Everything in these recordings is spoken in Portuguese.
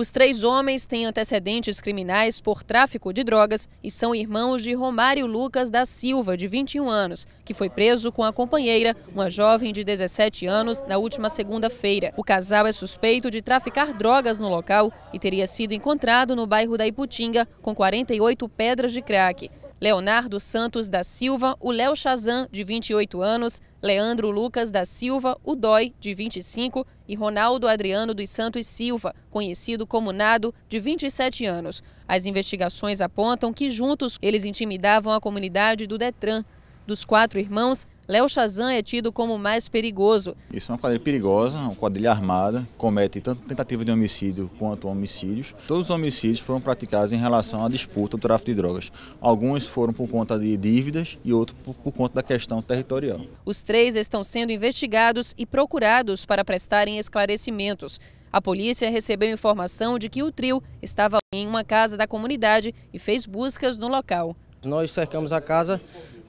Os três homens têm antecedentes criminais por tráfico de drogas e são irmãos de Romário Lucas da Silva, de 21 anos, que foi preso com a companheira, uma jovem de 17 anos, na última segunda-feira. O casal é suspeito de traficar drogas no local e teria sido encontrado no bairro da Iputinga com 48 pedras de crack. Leonardo Santos da Silva, o Léo Chazan, de 28 anos, Leandro Lucas da Silva, o Dói, de 25, e Ronaldo Adriano dos Santos Silva, conhecido como Nado, de 27 anos. As investigações apontam que juntos eles intimidavam a comunidade do Detran, dos quatro irmãos, Léo Chazan é tido como o mais perigoso. Isso é uma quadrilha perigosa, uma quadrilha armada, comete tanto tentativa de homicídio quanto homicídios. Todos os homicídios foram praticados em relação à disputa do tráfico de drogas. Alguns foram por conta de dívidas e outros por, por conta da questão territorial. Os três estão sendo investigados e procurados para prestarem esclarecimentos. A polícia recebeu informação de que o trio estava em uma casa da comunidade e fez buscas no local. Nós cercamos a casa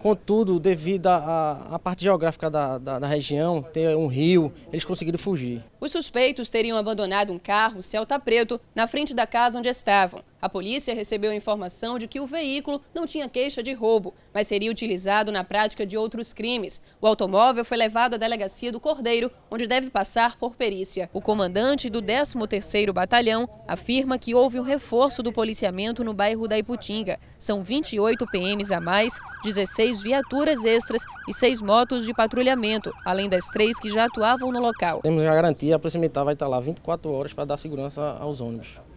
Contudo, devido à parte geográfica da, da, da, região, ter um rio, eles conseguiram fugir. Os suspeitos teriam abandonado um carro Celta tá Preto na frente da casa onde estavam. A polícia recebeu a informação de que o veículo não tinha queixa de roubo, mas seria utilizado na prática de outros crimes. O automóvel foi levado à delegacia do Cordeiro, onde deve passar por perícia. O comandante do 13º Batalhão afirma que houve um reforço do policiamento no bairro da Iputinga. São 28 PMs a mais, 16 viaturas extras e 6 motos de patrulhamento, além das três que já atuavam no local. Temos a garantia, a proximidade vai estar lá 24 horas para dar segurança aos ônibus.